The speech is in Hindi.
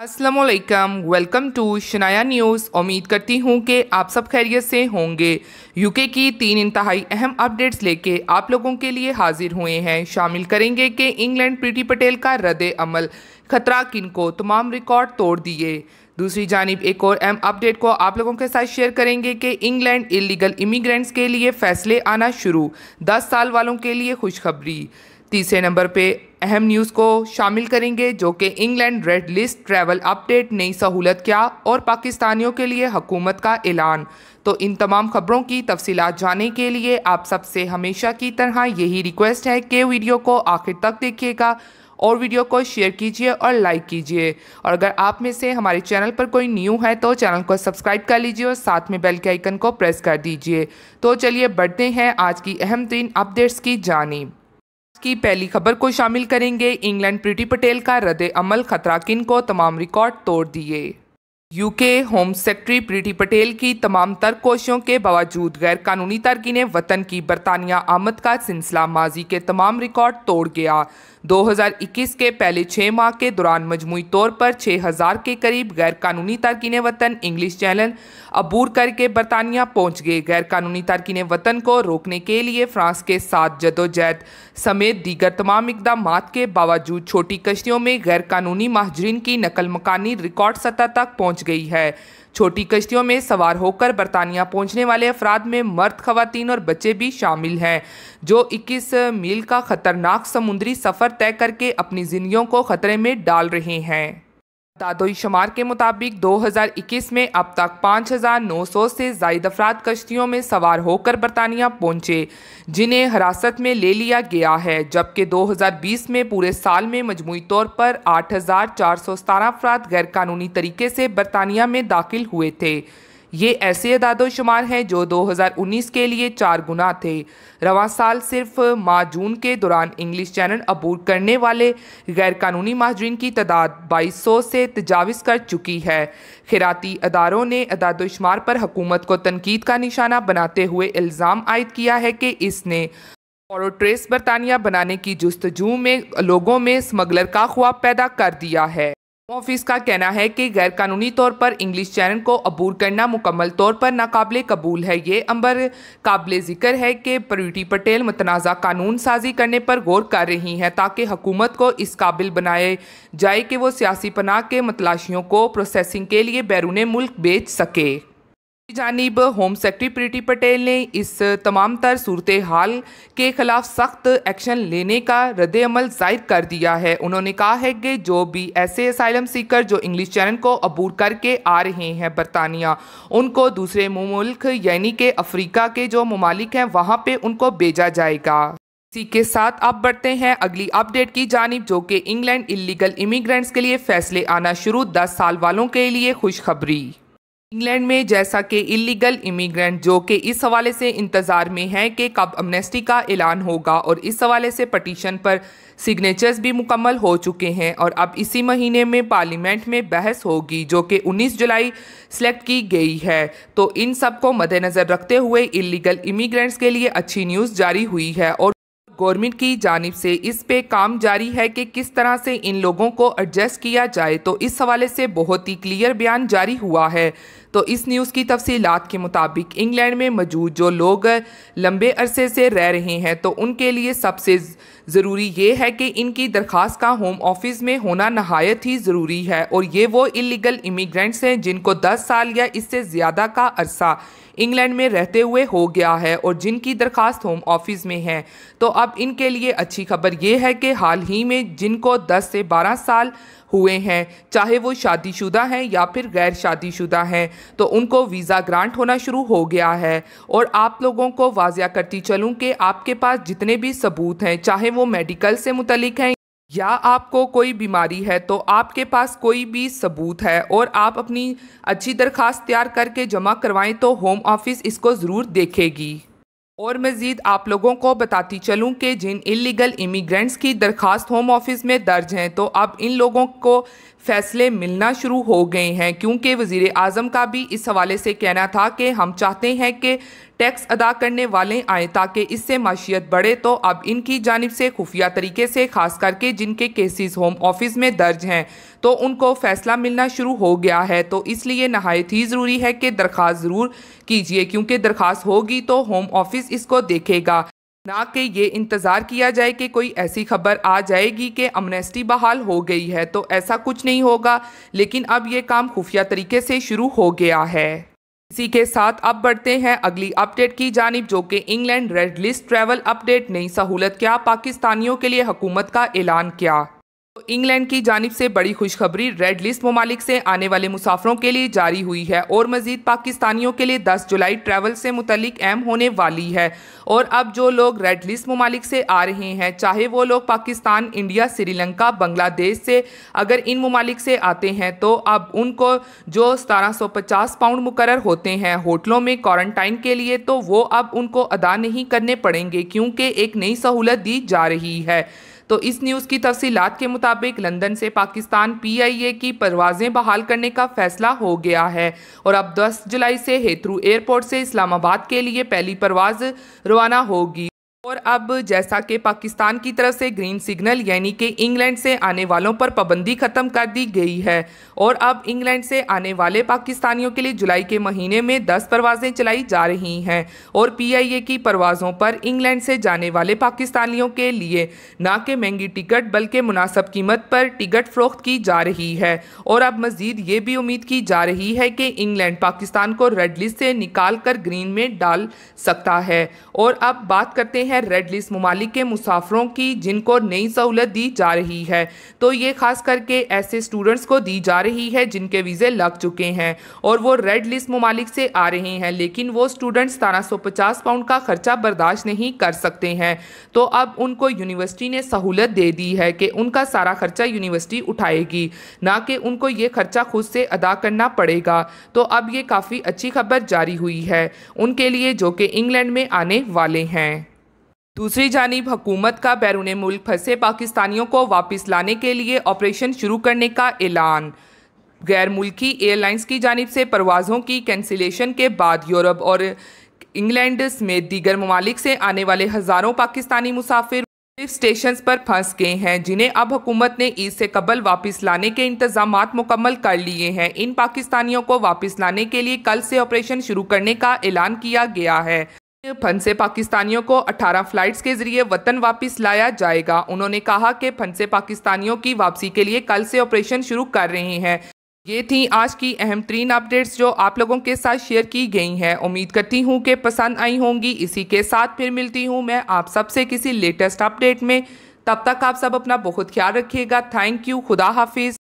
Aslam welcome to Shanaya news उम्मीद करती हूँ कि आप सब खैरियत से होंगे यूके की तीन इंतहाई अहम अपडेट्स लेके आप लोगों के लिए हाजिर हुए हैं शामिल करेंगे कि इंग्लैंड प्रीति पटेल का रद्द अमल खतरा किन को तमाम रिकॉर्ड तोड़ दिए दूसरी जानब एक और अहम अपडेट को आप लोगों के साथ शेयर करेंगे कि इंग्लैंड इलीगल इमिग्रेंट्स के लिए फ़ैसले आना शुरू दस साल वालों के लिए खुशखबरी तीसरे नंबर पे अहम न्यूज़ को शामिल करेंगे जो कि England red list travel update नई सहूलत क्या और पाकिस्तानियों के लिए हकूमत का ऐलान तो इन तमाम खबरों की तफसीत जानने के लिए आप सबसे हमेशा की तरह यही रिक्वेस्ट है कि वीडियो को आखिर तक देखिएगा और वीडियो को शेयर कीजिए और लाइक कीजिए और अगर आप में से हमारे चैनल पर कोई न्यू है तो चैनल को सब्सक्राइब कर लीजिए और साथ में बेल के आइकन को प्रेस कर दीजिए तो चलिए बढ़ते हैं आज की अहम तीन अपडेट्स की जानब की पहली खबर को शामिल करेंगे इंग्लैंड प्रीति पटेल का रद्द अमल खतरा किन को तमाम रिकॉर्ड तोड़ दिए UK home secretary Priti Patel की तमाम तरकोशों के बावजूद गैर कानूनी तारकिन वतन की बरतानिया आमद का सिलसिला माजी के तमाम रिकॉर्ड तोड़ गया 2021 के पहले छः माह के दौरान मजमू तौर पर 6000 के करीब गैर कानूनी तारकिन वतन इंग्लिश चैनल अबूर करके बरतानिया पहुंच गए गैर कानूनी तारकिन वतन को रोकने के लिए फ्रांस के साथ जदोजहद समेत दीगर तमाम इकदाम के बावजूद छोटी कश्तियों में गैर कानूनी महाजरीन की नकल मकानी रिकॉर्ड सतह तक पहुँच पहुंच गई है छोटी कश्तियों में सवार होकर बरतानिया पहुंचने वाले अफराद में मर्द खवतान और बच्चे भी शामिल हैं जो 21 मील का खतरनाक समुद्री सफ़र तय करके अपनी जिंदगियों को खतरे में डाल रहे हैं दादोई शुमार के मुताबिक 2021 में अब तक 5,900 से जायद अफराद कश्तियों में सवार होकर बरतानिया पहुंचे जिन्हें हिरासत में ले लिया गया है जबकि 2020 में पूरे साल में मजमू तौर पर आठ हज़ार चार सौ सतारह अफराद गैरकानूनी तरीके से बरतानिया में दाखिल हुए थे ये ऐसे अदादोशुमार हैं जो 2019 के लिए चार गुना थे रवा साल सिर्फ माह जून के दौरान इंग्लिश चैनल अबूर करने वाले गैरकानूनी महाजरीन की तादाद 2200 से तजावज़ कर चुकी है खिराती अदारों ने अदादोशुमार पर हुकूमत को तनकीद का निशाना बनाते हुए इल्ज़ाम आयद किया है कि इसने ट्रेस बरतानिया बनाने की जस्तजू में लोगों में स्मगलर का ख्वाब पैदा कर दिया है ऑफिस का कहना है कि गैरकानूनी तौर पर इंग्लिश चैनल को अबूर करना मुकम्मल तौर पर नाकबले कबूल है ये अंबर काबिल ज़िक्र है कि प्रवीटी पटेल मतनाज़ा कानून साजी करने पर गौर कर रही हैं ताकि हुकूमत को इस काबिल बनाए जाए कि वो सियासी पनाह के मतलाशियों को प्रोसेसिंग के लिए बैरून मुल्क बेच सके जानब होम सेक्रेटरी प्रीति पटेल ने इस तमाम तर सूरत हाल के खिलाफ सख्त एक्शन लेने का रद्द अमल जाहिर कर दिया है उन्होंने कहा है कि जो भी ऐसे असाइलम सीकर जो इंग्लिश चैनल को अबूर करके आ रहे हैं बरतानिया उनको दूसरे मुल्क यानी कि अफ्रीका के जो ममालिक हैं वहाँ पर उनको भेजा जाएगा इसी के साथ आप बढ़ते हैं अगली अपडेट की जानब जो कि इंग्लैंड इलीगल इमिग्रेंट्स के लिए फैसले आना शुरू दस साल वालों के लिए खुशखबरी इंग्लैंड में जैसा कि इलीगल इमिग्रेंट जो कि इस हवाले से इंतज़ार में हैं कि कब अमनेस्टी का ऐलान होगा और इस हवाले से पटिशन पर सिग्नेचर्स भी मुकम्मल हो चुके हैं और अब इसी महीने में पार्लियामेंट में बहस होगी जो कि 19 जुलाई सेलेक्ट की गई है तो इन सब को मद्देनज़र रखते हुए इलीगल इमिग्रेंट्स के लिए अच्छी न्यूज़ जारी हुई है और गवर्नमेंट की जानब से इस पे काम जारी है कि किस तरह से इन लोगों को एडजस्ट किया जाए तो इस हवाले से बहुत ही क्लियर बयान जारी हुआ है तो इस न्यूज़ की तफसीत के मुताबिक इंग्लैंड में मौजूद जो लोग लंबे अरसे से रह रहे हैं तो उनके लिए सबसे ज़रूरी ये है कि इनकी दरख्वास्त का होम ऑफिस में होना नहायत ही ज़रूरी है और ये वो इलीगल इमिग्रेंट्स हैं जिनको 10 साल या इससे ज़्यादा का अरसा इंग्लैंड में रहते हुए हो गया है और जिनकी दरख्वास्त होम ऑफिस में है तो अब इनके लिए अच्छी खबर यह है कि हाल ही में जिनको 10 से 12 साल हुए हैं चाहे वो शादीशुदा हैं या फिर गैर शादीशुदा हैं तो उनको वीज़ा ग्रांट होना शुरू हो गया है और आप लोगों को वाजिया करती चलूँ कि आपके पास जितने भी सबूत हैं चाहे वो मेडिकल से मुतलिक हैं या आपको कोई बीमारी है तो आपके पास कोई भी सबूत है और आप अपनी अच्छी दरख्वास्त तैयार करके जमा करवाएं तो होम ऑफिस इसको ज़रूर देखेगी और मज़ीद आप लोगों को बताती चलूँ कि जिन इलीगल इमिग्रेंट्स की दरख्वास्त होम ऑफिस में दर्ज हैं तो अब इन लोगों को फैसले मिलना शुरू हो गए हैं क्योंकि वज़ी अजम का भी इस हवाले से कहना था कि हम चाहते हैं कि टैक्स अदा करने वाले आए ताकि इससे माशियत बढ़े तो अब इनकी जानब से खुफिया तरीके से खास करके जिनके केसेस होम ऑफिस में दर्ज हैं तो उनको फैसला मिलना शुरू हो गया है तो इसलिए नहायत ही ज़रूरी है कि दरख्वास्त ज़रूर कीजिए क्योंकि दरख्वास्त होगी तो होम ऑफिस इसको देखेगा ना कि ये इंतज़ार किया जाए कि कोई ऐसी खबर आ जाएगी कि अमनेस्टी बहाल हो गई है तो ऐसा कुछ नहीं होगा लेकिन अब ये काम खुफिया तरीके से शुरू हो गया है इसी के साथ अब बढ़ते हैं अगली अपडेट की जानब जो कि England red list travel update नई सहूलत क्या पाकिस्तानियों के लिए हुकूमत का ऐलान किया इंग्लैंड की जानब से बड़ी खुशखबरी रेड लिस्ट ममालिक से आने वाले मुसाफरों के लिए जारी हुई है और मजीद पाकिस्तानियों के लिए 10 जुलाई ट्रैवल से मुतलिक अहम होने वाली है और अब जो लोग रेड लिस्ट ममालिक से आ रहे हैं चाहे वो लोग पाकिस्तान इंडिया श्रीलंका बांग्लादेश से अगर इन ममालिक से आते हैं तो अब उनको जो सतारह सौ पचास पाउंड मुकर होते हैं होटलों में क्वारंटाइन के लिए तो वो अब उनको अदा नहीं करने पड़ेंगे क्योंकि एक नई सहूलत दी जा रही है तो इस न्यूज़ की तफसीलात के मुताबिक लंदन से पाकिस्तान पीआईए की परवाजें बहाल करने का फैसला हो गया है और अब 10 जुलाई से हेथरू एयरपोर्ट से इस्लामाबाद के लिए पहली परवाज़ रवाना होगी और अब जैसा कि पाकिस्तान की तरफ से ग्रीन सिग्नल यानी कि इंग्लैंड से आने वालों पर पाबंदी ख़त्म कर दी गई है और अब इंग्लैंड से आने वाले पाकिस्तानियों के लिए जुलाई के महीने में 10 परवाज़ें चलाई जा रही हैं और पीआईए की परवाज़ों पर इंग्लैंड से जाने वाले पाकिस्तानियों के लिए ना कि महंगी टिकट बल्कि मुनासब कीमत पर टिकट फ़रोख्त की जा रही है और अब मज़ीद ये भी उम्मीद की जा रही है कि इंग्लैंड पाकिस्तान को रेड लिस्ट से निकाल कर ग्रीन में डाल सकता है और अब बात करते हैं है रेड लिस्ट ममालिक के मुसाफरों की जिनको नई सहूलत दी जा रही है तो ये खास करके ऐसे स्टूडेंट्स को दी जा रही है जिनके वीज़े लग चुके हैं और वो रेड लिस्ट ममालिक से आ रहे हैं लेकिन वो स्टूडेंट्स सतारह सौ पचास पाउंड का खर्चा बर्दाश्त नहीं कर सकते हैं तो अब उनको यूनिवर्सिटी ने सहूलत दे दी है कि उनका सारा खर्चा यूनिवर्सिटी उठाएगी ना कि उनको ये खर्चा खुद से अदा करना पड़ेगा तो अब ये काफ़ी अच्छी खबर जारी हुई है उनके लिए जो कि इंग्लैंड में आने वाले हैं दूसरी जानब हुकूमत का बैरून मुल्क फंसे पाकिस्तानियों को वापस लाने के लिए ऑपरेशन शुरू करने का ऐलान गैर मुल्की एयरलाइंस की जानब से परवाज़ों की कैंसिलेशन के बाद यूरोप और इंग्लैंड समेत दीगर ममालिक से आने वाले हज़ारों पाकिस्तानी मुसाफिर स्टेशन पर फंस गए हैं जिन्हें अब हुकूमत ने ईद से कबल वापस लाने के इंतजाम मुकम्मल कर लिए हैं इन पाकिस्तानियों को वापस लाने के लिए कल से ऑपरेशन शुरू करने का ऐलान किया गया है फंसे पाकिस्तानियों को 18 फ्लाइट्स के जरिए वतन वापस लाया जाएगा उन्होंने कहा कि फंसे पाकिस्तानियों की वापसी के लिए कल से ऑपरेशन शुरू कर रहे हैं ये थी आज की अहम तरीन अपडेट्स जो आप लोगों के साथ शेयर की गई हैं उम्मीद करती हूँ कि पसंद आई होंगी इसी के साथ फिर मिलती हूँ मैं आप सबसे किसी लेटेस्ट अपडेट में तब तक आप सब अपना बहुत ख्याल रखिएगा थैंक यू खुदा हाफिज़